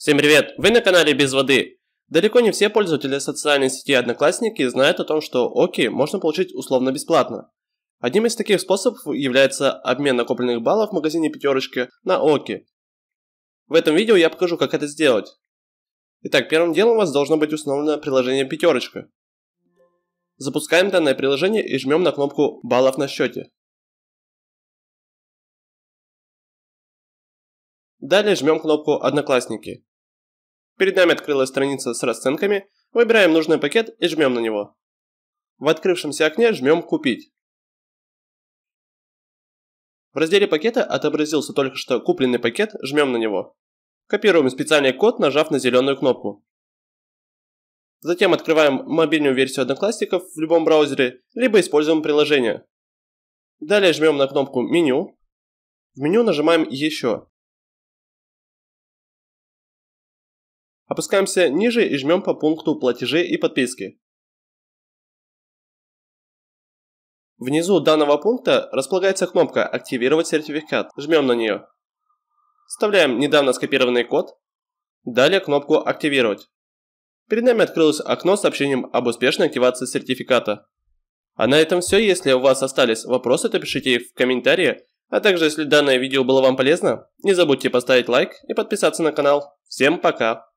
Всем привет! Вы на канале Без воды. Далеко не все пользователи социальной сети Одноклассники знают о том, что ОКИ можно получить условно бесплатно. Одним из таких способов является обмен накопленных баллов в магазине пятерочки на ОКИ. В этом видео я покажу, как это сделать. Итак, первым делом у вас должно быть установлено приложение пятерочка. Запускаем данное приложение и жмем на кнопку баллов на счете. Далее жмем кнопку «Одноклассники». Перед нами открылась страница с расценками, выбираем нужный пакет и жмем на него. В открывшемся окне жмем «Купить». В разделе пакета отобразился только что купленный пакет, жмем на него. Копируем специальный код, нажав на зеленую кнопку. Затем открываем мобильную версию Одноклассников в любом браузере, либо используем приложение. Далее жмем на кнопку «Меню». В меню нажимаем «Еще». Опускаемся ниже и жмем по пункту «Платежи и подписки». Внизу данного пункта располагается кнопка «Активировать сертификат». Жмем на нее. Вставляем недавно скопированный код. Далее кнопку «Активировать». Перед нами открылось окно с сообщением об успешной активации сертификата. А на этом все. Если у вас остались вопросы, то пишите их в комментарии. А также, если данное видео было вам полезно, не забудьте поставить лайк и подписаться на канал. Всем пока!